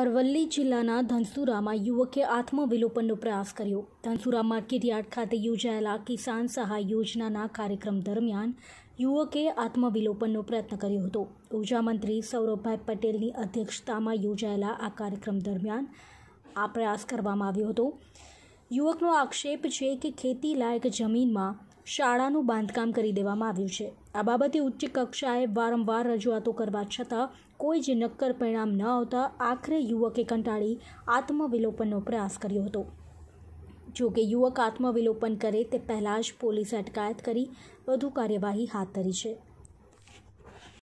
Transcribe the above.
અરવલ્લી જિલ્લાના ધનસુરામાં યુવકે આત્મવિલોપનનો પ્રયાસ કર્યો ધનસુરામાં કિરિયાટ ખાતે યોજાયેલા કિસાન સહાય યોજનાના કાર્યક્રમ દરમિયાન યુવકે આત્મવિલોપનનો પ્રયત્ન કર્યો હતો ઉર્જા મંત્રી સૌરભભાઈ પટેલની અધ્યક્ષતામાં યોજાયેલા આ કાર્યક્રમ દરમિયાન આ પ્રયાસ કરવામાં આવ્યો હતો યુવકનો આક્ષેપ છે કે ખેતી લાયક જમીનમાં શાળાનું બાંધકામ કરી દેવામાં આવ્યું છે આ બાબતે ઉચ્ચ કક્ષાએ વારંવાર રજૂઆતો કરવા છતાં કોઈ જ નક્કર પરિણામ ન આવતા આખરે યુવકે કંટાળી આત્મવિલોપનનો પ્રયાસ કર્યો હતો જો કે યુવક આત્મવિલોપન કરે તે પહેલાં જ પોલીસે અટકાયત કરી વધુ કાર્યવાહી હાથ ધરી છે